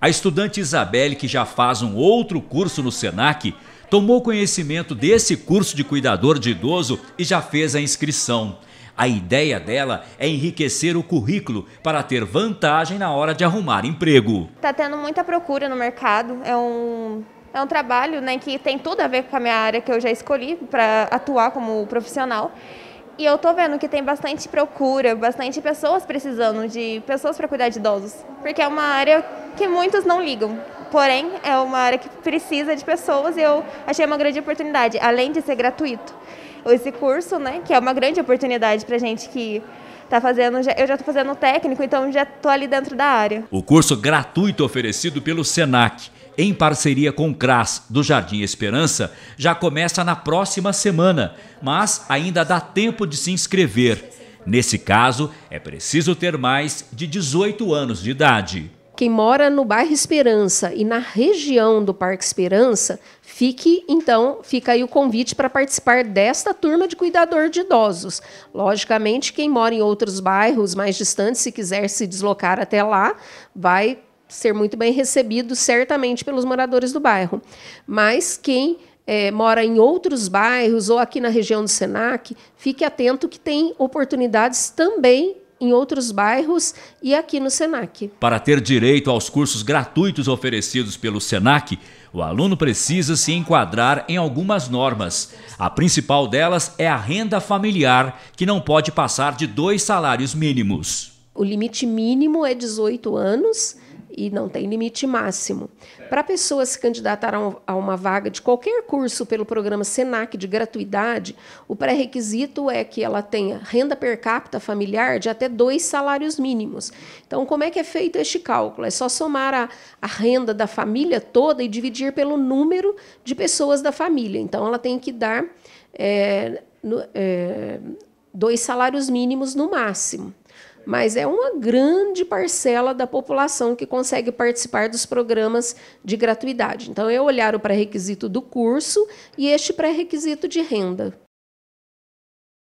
A estudante Isabelle, que já faz um outro curso no SENAC, tomou conhecimento desse curso de cuidador de idoso e já fez a inscrição. A ideia dela é enriquecer o currículo para ter vantagem na hora de arrumar emprego. Está tendo muita procura no mercado, é um, é um trabalho né, que tem tudo a ver com a minha área que eu já escolhi para atuar como profissional. E eu tô vendo que tem bastante procura, bastante pessoas precisando de pessoas para cuidar de idosos, porque é uma área que muitos não ligam. Porém, é uma área que precisa de pessoas e eu achei uma grande oportunidade, além de ser gratuito. Esse curso, né, que é uma grande oportunidade para gente que tá fazendo, eu já estou fazendo técnico, então já estou ali dentro da área. O curso gratuito oferecido pelo Senac em parceria com o CRAS do Jardim Esperança, já começa na próxima semana, mas ainda dá tempo de se inscrever. Nesse caso, é preciso ter mais de 18 anos de idade. Quem mora no bairro Esperança e na região do Parque Esperança, fique então, fica aí o convite para participar desta turma de cuidador de idosos. Logicamente, quem mora em outros bairros mais distantes, se quiser se deslocar até lá, vai ser muito bem recebido, certamente, pelos moradores do bairro. Mas quem é, mora em outros bairros ou aqui na região do Senac, fique atento que tem oportunidades também em outros bairros e aqui no Senac. Para ter direito aos cursos gratuitos oferecidos pelo Senac, o aluno precisa se enquadrar em algumas normas. A principal delas é a renda familiar, que não pode passar de dois salários mínimos. O limite mínimo é 18 anos e não tem limite máximo. Para a pessoa se candidatar a, um, a, uma vaga de qualquer curso pelo programa SENAC de gratuidade, o pré-requisito é que ela tenha renda per capita familiar de até dois salários mínimos. Então, como é que é feito este cálculo? É só somar a, a renda da família toda e dividir pelo número de pessoas da família. Então, ela tem que dar é, no, é, dois salários mínimos no máximo mas é uma grande parcela da população que consegue participar dos programas de gratuidade. Então, eu é olhar o pré-requisito do curso e este pré-requisito de renda.